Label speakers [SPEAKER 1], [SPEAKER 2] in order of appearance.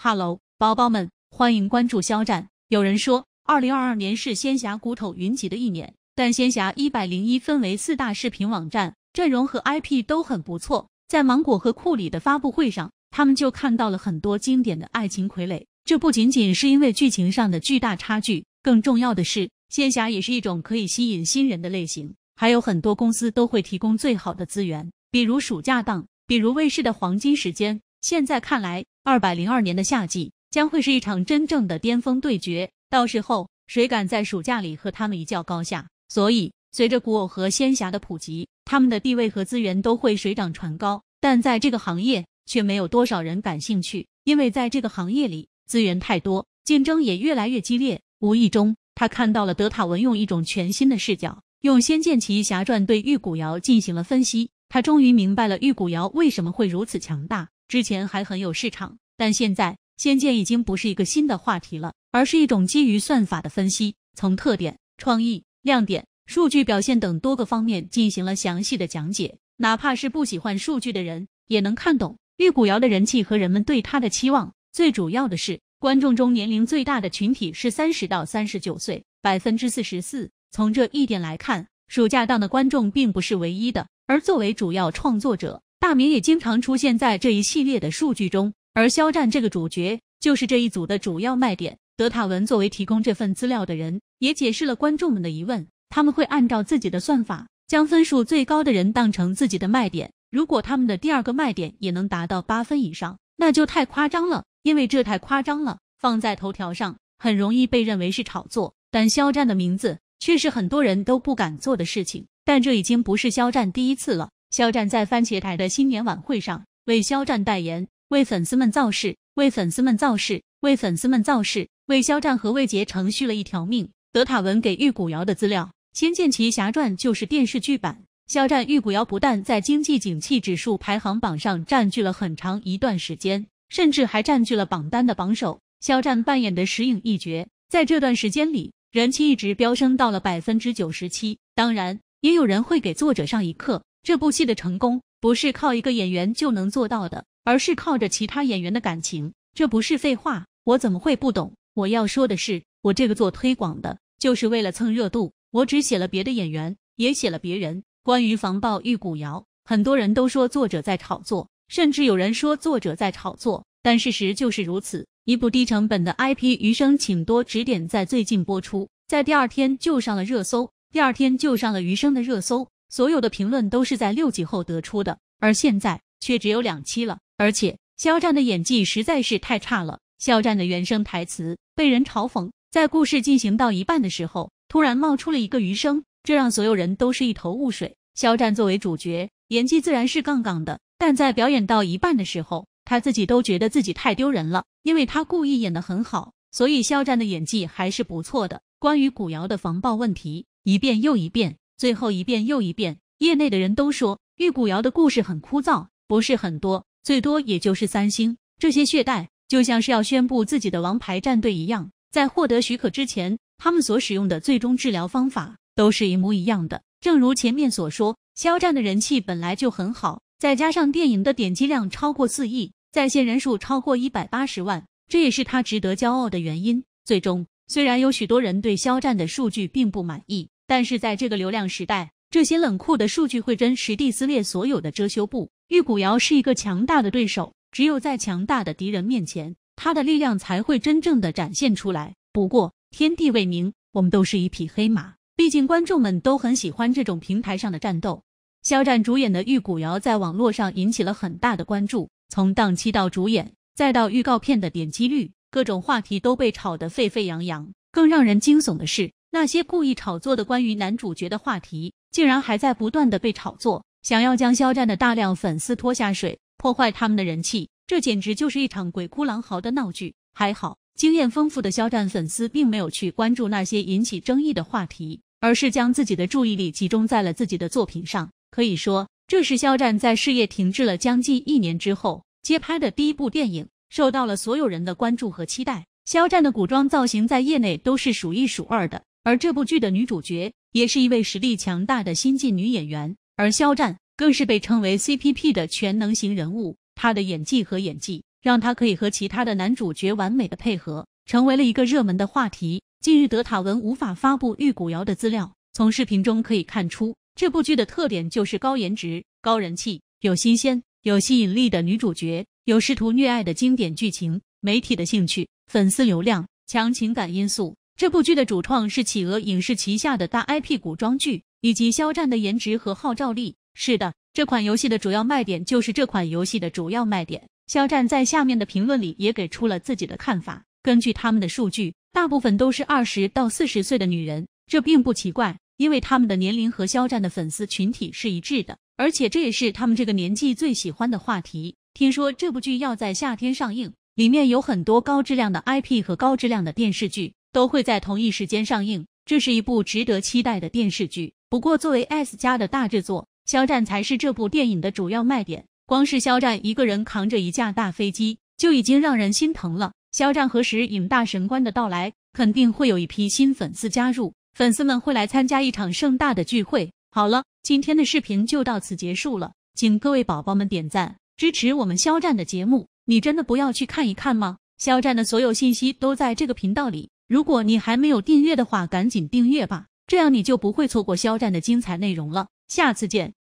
[SPEAKER 1] 哈喽，宝宝们，欢迎关注肖战。有人说，二零二二年是仙侠骨头云集的一年，但仙侠一百零一分为四大视频网站，阵容和 IP 都很不错。在芒果和库里的发布会上，他们就看到了很多经典的爱情傀儡。这不仅仅是因为剧情上的巨大差距，更重要的是，仙侠也是一种可以吸引新人的类型。还有很多公司都会提供最好的资源，比如暑假档，比如卫视的黄金时间。现在看来。二百零二年的夏季将会是一场真正的巅峰对决，到时候谁敢在暑假里和他们一较高下？所以，随着古偶和仙侠的普及，他们的地位和资源都会水涨船高。但在这个行业却没有多少人感兴趣，因为在这个行业里资源太多，竞争也越来越激烈。无意中，他看到了德塔文用一种全新的视角，用《仙剑奇侠传》对玉骨遥进行了分析。他终于明白了玉骨遥为什么会如此强大。之前还很有市场，但现在仙剑已经不是一个新的话题了，而是一种基于算法的分析。从特点、创意、亮点、数据表现等多个方面进行了详细的讲解，哪怕是不喜欢数据的人也能看懂。玉骨遥的人气和人们对他的期望，最主要的是观众中年龄最大的群体是三十到三十九岁，百分之四十四。从这一点来看，暑假档的观众并不是唯一的，而作为主要创作者。大名也经常出现在这一系列的数据中，而肖战这个主角就是这一组的主要卖点。德塔文作为提供这份资料的人，也解释了观众们的疑问：他们会按照自己的算法，将分数最高的人当成自己的卖点。如果他们的第二个卖点也能达到八分以上，那就太夸张了，因为这太夸张了，放在头条上很容易被认为是炒作。但肖战的名字却是很多人都不敢做的事情，但这已经不是肖战第一次了。肖战在番茄台的新年晚会上为肖战代言，为粉丝们造势，为粉丝们造势，为粉丝们造势，为肖战和魏杰程续了一条命。德塔文给玉骨遥的资料，《仙剑奇侠传》就是电视剧版。肖战玉骨遥不但在经济景气指数排行榜上占据了很长一段时间，甚至还占据了榜单的榜首。肖战扮演的石影一角，在这段时间里人气一直飙升到了百分之九十七。当然，也有人会给作者上一课。这部戏的成功不是靠一个演员就能做到的，而是靠着其他演员的感情。这不是废话，我怎么会不懂？我要说的是，我这个做推广的，就是为了蹭热度。我只写了别的演员，也写了别人。关于《防爆玉骨遥》，很多人都说作者在炒作，甚至有人说作者在炒作。但事实就是如此。一部低成本的 IP《余生，请多指点》在最近播出，在第二天就上了热搜，第二天就上了《余生》的热搜。所有的评论都是在六集后得出的，而现在却只有两期了。而且肖战的演技实在是太差了，肖战的原声台词被人嘲讽。在故事进行到一半的时候，突然冒出了一个余生，这让所有人都是一头雾水。肖战作为主角，演技自然是杠杠的，但在表演到一半的时候，他自己都觉得自己太丢人了，因为他故意演得很好，所以肖战的演技还是不错的。关于古瑶的防爆问题，一遍又一遍。最后一遍又一遍，业内的人都说玉骨遥的故事很枯燥，不是很多，最多也就是三星这些血袋，就像是要宣布自己的王牌战队一样。在获得许可之前，他们所使用的最终治疗方法都是一模一样的。正如前面所说，肖战的人气本来就很好，再加上电影的点击量超过四亿，在线人数超过一百八十万，这也是他值得骄傲的原因。最终，虽然有许多人对肖战的数据并不满意。但是在这个流量时代，这些冷酷的数据会真实地撕裂所有的遮羞布。玉骨遥是一个强大的对手，只有在强大的敌人面前，他的力量才会真正的展现出来。不过天地未明，我们都是一匹黑马。毕竟观众们都很喜欢这种平台上的战斗。肖战主演的《玉骨遥》在网络上引起了很大的关注，从档期到主演，再到预告片的点击率，各种话题都被炒得沸沸扬扬。更让人惊悚的是。那些故意炒作的关于男主角的话题，竟然还在不断的被炒作，想要将肖战的大量粉丝拖下水，破坏他们的人气，这简直就是一场鬼哭狼嚎的闹剧。还好，经验丰富的肖战粉丝并没有去关注那些引起争议的话题，而是将自己的注意力集中在了自己的作品上。可以说，这是肖战在事业停滞了将近一年之后接拍的第一部电影，受到了所有人的关注和期待。肖战的古装造型在业内都是数一数二的。而这部剧的女主角也是一位实力强大的新晋女演员，而肖战更是被称为 C P P 的全能型人物。他的演技和演技让他可以和其他的男主角完美的配合，成为了一个热门的话题。近日，德塔文无法发布《玉骨遥》的资料。从视频中可以看出，这部剧的特点就是高颜值、高人气，有新鲜、有吸引力的女主角，有师徒虐爱的经典剧情，媒体的兴趣、粉丝流量、强情感因素。这部剧的主创是企鹅影视旗下的大 IP 古装剧，以及肖战的颜值和号召力。是的，这款游戏的主要卖点就是这款游戏的主要卖点。肖战在下面的评论里也给出了自己的看法。根据他们的数据，大部分都是二十到四十岁的女人，这并不奇怪，因为他们的年龄和肖战的粉丝群体是一致的，而且这也是他们这个年纪最喜欢的话题。听说这部剧要在夏天上映，里面有很多高质量的 IP 和高质量的电视剧。都会在同一时间上映，这是一部值得期待的电视剧。不过，作为 S 家的大制作，肖战才是这部电影的主要卖点。光是肖战一个人扛着一架大飞机，就已经让人心疼了。肖战何时引大神官的到来，肯定会有一批新粉丝加入，粉丝们会来参加一场盛大的聚会。好了，今天的视频就到此结束了，请各位宝宝们点赞支持我们肖战的节目。你真的不要去看一看吗？肖战的所有信息都在这个频道里。如果你还没有订阅的话，赶紧订阅吧，这样你就不会错过肖战的精彩内容了。下次见。